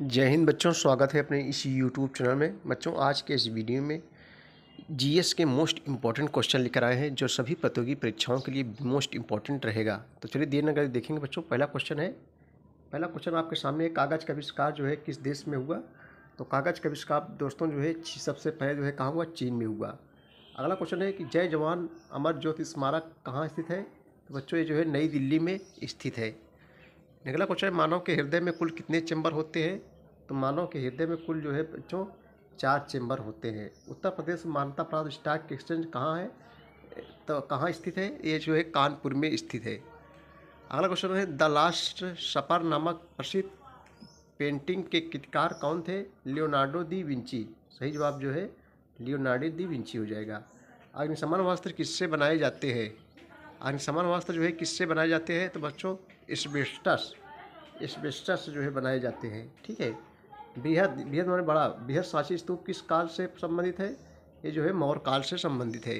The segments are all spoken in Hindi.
जय हिंद बच्चों स्वागत है अपने इस यूट्यूब चैनल में बच्चों आज के इस वीडियो में जीएस के मोस्ट इंपॉर्टेंट क्वेश्चन लेकर आए हैं जो सभी प्रतियोगी परीक्षाओं के लिए मोस्ट इंपॉर्टेंट रहेगा तो चलिए देर नगर देखेंगे बच्चों पहला क्वेश्चन है पहला क्वेश्चन आपके सामने है कागज़ का आविष्कार जो है किस देश में हुआ तो कागज़ का आविष्कार दोस्तों जो है सबसे पहले जो है कहाँ हुआ चीन में हुआ अगला क्वेश्चन है कि जय जवान अमर ज्योति स्मारक कहाँ स्थित है तो बच्चों ये जो है नई दिल्ली में स्थित है अगला क्वेश्चन है मानव के हृदय में कुल कितने चैम्बर होते हैं तो मानव के हृदय में कुल जो है बच्चों चार चैम्बर होते हैं उत्तर प्रदेश मान्यता प्राप्त स्टॉक एक्सचेंज कहाँ है तो कहाँ स्थित है ये जो है कानपुर में स्थित है अगला क्वेश्चन है द लास्ट सपर नामक प्रसिद्ध पेंटिंग के कितकार कौन थे लियोनार्डो दी विंची सही जवाब जो है लियोनार्डो दी विंची हो जाएगा अग्निशमन वस्त्र किससे बनाए जाते हैं और समान वास्ता जो है किससे बनाए जाते हैं तो बच्चों इस्बेस्टस एस्बेस्टस जो है बनाए जाते हैं ठीक है बेहद बेहद मैंने बड़ा बेहद साची स्तूप किस काल से संबंधित है ये जो है मौर्य काल से संबंधित है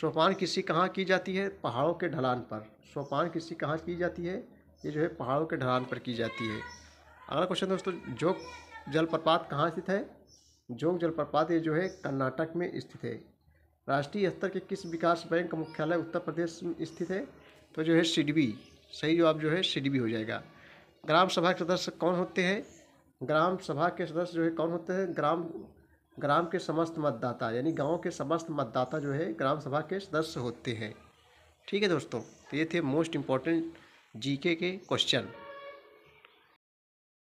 सोपान किसी कहाँ की जाती है पहाड़ों के ढलान पर सोपान किसी कहाँ की जाती है ये जो है पहाड़ों के ढलान पर की जाती है अगला क्वेश्चन दोस्तों जोग जलप्रपात कहाँ स्थित है जोग जलप्रपात ये जो है कर्नाटक में स्थित है राष्ट्रीय स्तर के किस विकास बैंक का मुख्यालय उत्तर प्रदेश में स्थित है तो जो है सिडबी सही जवाब जो है सिडबी हो जाएगा ग्राम सभा के सदस्य कौन होते हैं ग्राम सभा के सदस्य जो है कौन होते हैं ग्राम ग्राम के समस्त मतदाता यानी गांव के समस्त मतदाता जो है ग्राम सभा के सदस्य होते हैं ठीक है दोस्तों तो ये थे मोस्ट इम्पॉर्टेंट जीके के क्वेश्चन